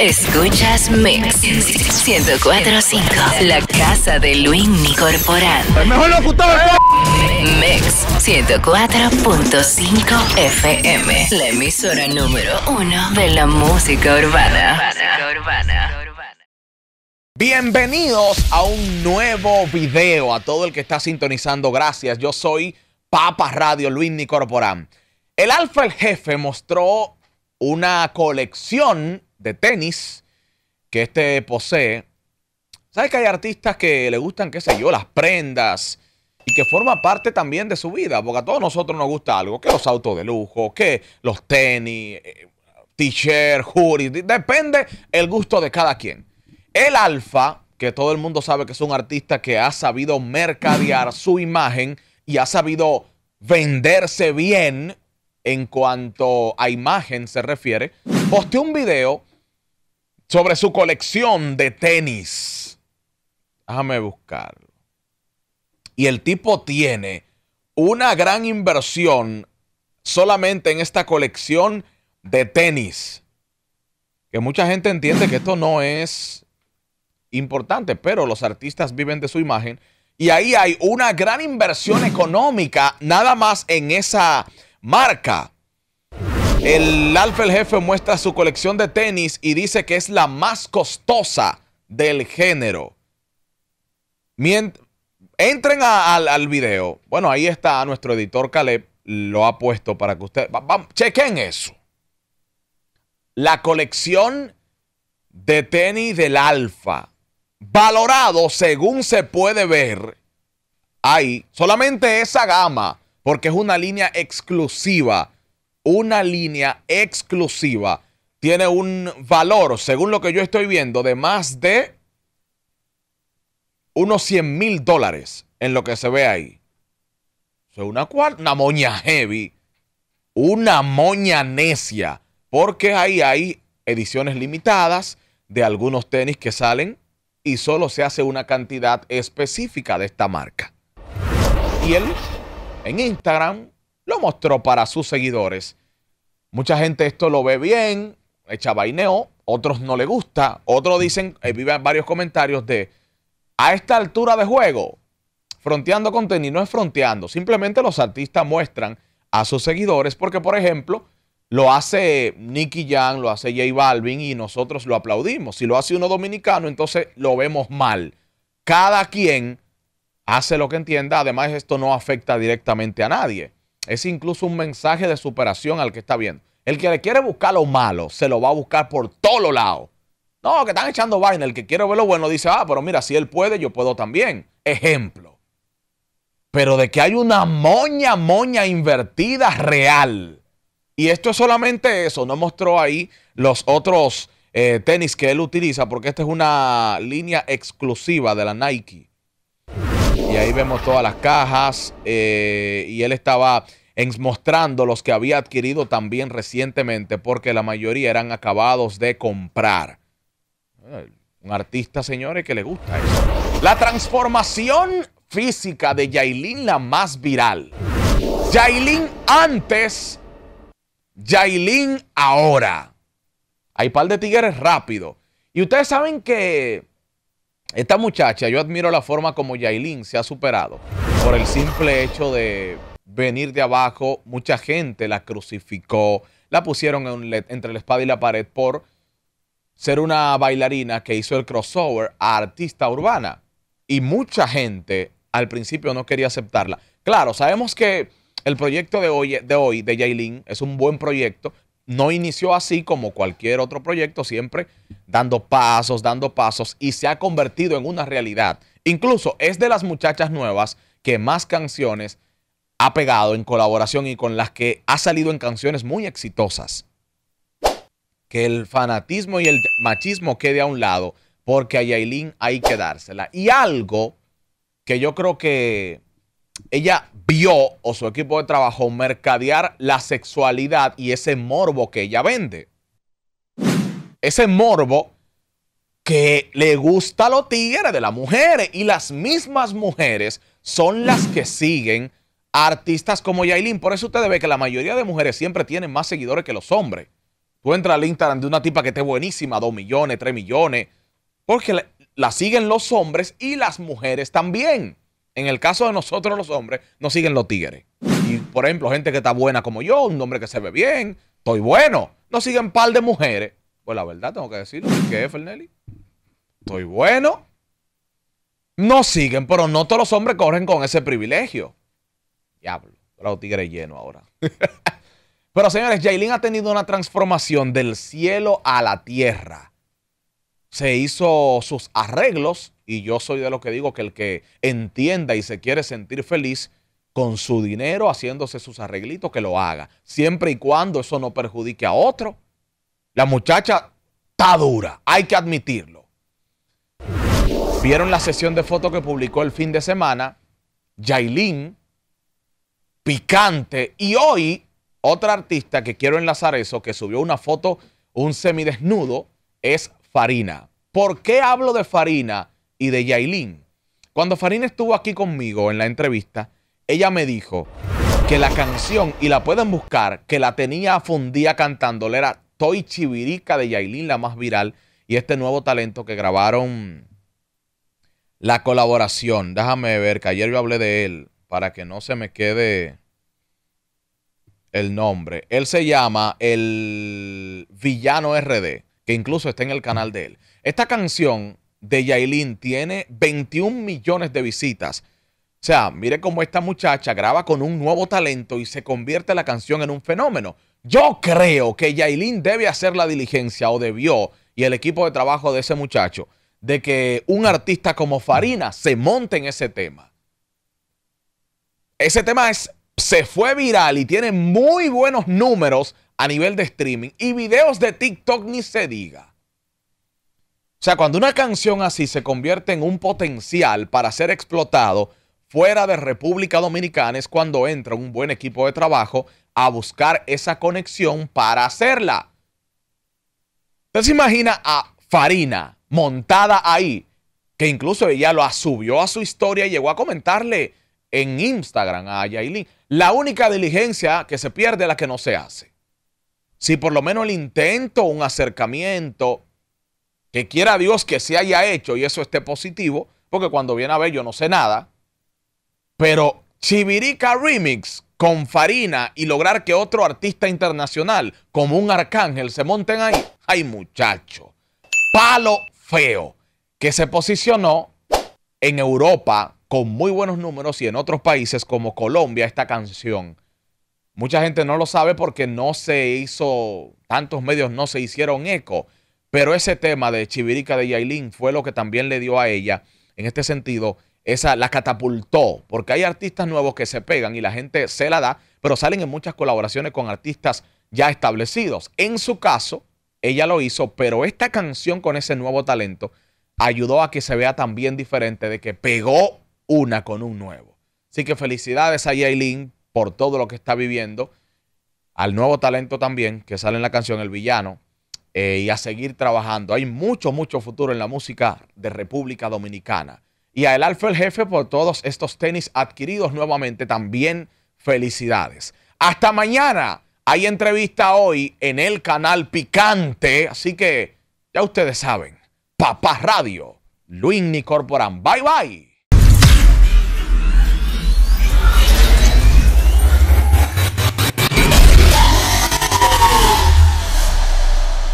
Escuchas Mix 1045, la casa de Luis Nicorporan El mejor Mix 104.5 FM, la emisora número uno de la música urbana. Bienvenidos a un nuevo video. A todo el que está sintonizando, gracias. Yo soy Papa Radio Luis Nicorporan El Alfa el Jefe mostró una colección de tenis que este posee. ¿Sabes que hay artistas que le gustan, qué sé yo, las prendas y que forma parte también de su vida? Porque a todos nosotros nos gusta algo, que los autos de lujo, que los tenis, eh, t-shirt, depende el gusto de cada quien. El alfa, que todo el mundo sabe que es un artista que ha sabido mercadear su imagen y ha sabido venderse bien en cuanto a imagen se refiere, posteó un video sobre su colección de tenis. Déjame buscarlo. Y el tipo tiene una gran inversión solamente en esta colección de tenis. Que mucha gente entiende que esto no es importante, pero los artistas viven de su imagen. Y ahí hay una gran inversión económica nada más en esa marca. El Alfa el Jefe muestra su colección de tenis y dice que es la más costosa del género. Entren al video. Bueno, ahí está nuestro editor Caleb. Lo ha puesto para que ustedes... Chequen eso. La colección de tenis del Alfa. Valorado según se puede ver. Ahí. Solamente esa gama. Porque es una línea exclusiva una línea exclusiva tiene un valor, según lo que yo estoy viendo, de más de unos 100 mil dólares en lo que se ve ahí. una, una moña heavy, una moña necia, porque ahí hay ediciones limitadas de algunos tenis que salen y solo se hace una cantidad específica de esta marca. Y él en Instagram lo mostró para sus seguidores. Mucha gente esto lo ve bien, echa vaineo, otros no le gusta, otros dicen, eh, viven varios comentarios de, a esta altura de juego, fronteando contenido no es fronteando, simplemente los artistas muestran a sus seguidores porque, por ejemplo, lo hace Nicky Jam, lo hace J Balvin y nosotros lo aplaudimos. Si lo hace uno dominicano, entonces lo vemos mal. Cada quien hace lo que entienda, además esto no afecta directamente a nadie. Es incluso un mensaje de superación al que está viendo. El que le quiere buscar lo malo, se lo va a buscar por todos lados. No, que están echando vaina. El que quiere ver lo bueno dice, ah, pero mira, si él puede, yo puedo también. Ejemplo. Pero de que hay una moña, moña invertida real. Y esto es solamente eso. No mostró ahí los otros eh, tenis que él utiliza, porque esta es una línea exclusiva de la Nike. Y ahí vemos todas las cajas. Eh, y él estaba mostrando los que había adquirido también recientemente, porque la mayoría eran acabados de comprar. Eh, un artista, señores, que le gusta eso. La transformación física de Yailin, la más viral. Yailin antes, Yailin ahora. Hay par de tigres rápido. Y ustedes saben que esta muchacha, yo admiro la forma como Yailin se ha superado por el simple hecho de venir de abajo. Mucha gente la crucificó, la pusieron en, entre la espada y la pared por ser una bailarina que hizo el crossover a artista urbana. Y mucha gente al principio no quería aceptarla. Claro, sabemos que el proyecto de hoy de, hoy, de Yailin es un buen proyecto, no inició así como cualquier otro proyecto, siempre dando pasos, dando pasos y se ha convertido en una realidad. Incluso es de las muchachas nuevas que más canciones ha pegado en colaboración y con las que ha salido en canciones muy exitosas. Que el fanatismo y el machismo quede a un lado, porque a Yailin hay que dársela. Y algo que yo creo que ella vio o su equipo de trabajo mercadear la sexualidad y ese morbo que ella vende. Ese morbo que le gusta a los tigres de las mujeres y las mismas mujeres son las que siguen artistas como Yailin. Por eso usted ve que la mayoría de mujeres siempre tienen más seguidores que los hombres. Tú entras al Instagram de una tipa que esté buenísima, 2 millones, 3 millones, porque la siguen los hombres y las mujeres también. En el caso de nosotros los hombres, nos siguen los tigres. Y por ejemplo, gente que está buena como yo, un hombre que se ve bien, estoy bueno. Nos siguen par de mujeres. Pues la verdad tengo que decirlo, ¿qué es, Fernelli? Estoy bueno. Nos siguen, pero no todos los hombres corren con ese privilegio. Diablo, los tigres llenos ahora. pero señores, Jailin ha tenido una transformación del cielo a la tierra. Se hizo sus arreglos y yo soy de lo que digo que el que entienda y se quiere sentir feliz con su dinero, haciéndose sus arreglitos, que lo haga. Siempre y cuando eso no perjudique a otro. La muchacha está dura, hay que admitirlo. Vieron la sesión de fotos que publicó el fin de semana. Yailin, picante. Y hoy, otra artista que quiero enlazar eso, que subió una foto, un semidesnudo, es Farina. ¿Por qué hablo de Farina? y de Yailin. Cuando Farín estuvo aquí conmigo en la entrevista, ella me dijo que la canción, y la pueden buscar, que la tenía Fundía cantándole, era Toy Chivirica de Yailin, la más viral, y este nuevo talento que grabaron la colaboración. Déjame ver, que ayer yo hablé de él, para que no se me quede el nombre. Él se llama el villano RD, que incluso está en el canal de él. Esta canción de Yailin tiene 21 millones de visitas. O sea, mire cómo esta muchacha graba con un nuevo talento y se convierte la canción en un fenómeno. Yo creo que Yailin debe hacer la diligencia o debió y el equipo de trabajo de ese muchacho de que un artista como Farina se monte en ese tema. Ese tema es, se fue viral y tiene muy buenos números a nivel de streaming y videos de TikTok ni se diga. O sea, cuando una canción así se convierte en un potencial para ser explotado fuera de República Dominicana es cuando entra un buen equipo de trabajo a buscar esa conexión para hacerla. Usted se imagina a Farina montada ahí, que incluso ella lo subió a su historia y llegó a comentarle en Instagram a Yailin. La única diligencia que se pierde es la que no se hace. Si por lo menos el intento, un acercamiento, que quiera Dios que se haya hecho y eso esté positivo, porque cuando viene a ver yo no sé nada. Pero Chivirica Remix con Farina y lograr que otro artista internacional como un arcángel se monten ahí. Ay muchacho, palo feo, que se posicionó en Europa con muy buenos números y en otros países como Colombia esta canción. Mucha gente no lo sabe porque no se hizo, tantos medios no se hicieron eco. Pero ese tema de Chivirica de Yailin fue lo que también le dio a ella, en este sentido, esa la catapultó, porque hay artistas nuevos que se pegan y la gente se la da, pero salen en muchas colaboraciones con artistas ya establecidos. En su caso, ella lo hizo, pero esta canción con ese nuevo talento ayudó a que se vea también diferente de que pegó una con un nuevo. Así que felicidades a Yailin por todo lo que está viviendo, al nuevo talento también que sale en la canción El Villano, eh, y a seguir trabajando. Hay mucho, mucho futuro en la música de República Dominicana. Y a El Alfa el Jefe por todos estos tenis adquiridos nuevamente también felicidades. Hasta mañana. Hay entrevista hoy en el canal Picante. Así que ya ustedes saben. Papá Radio. Luis corporan Bye bye.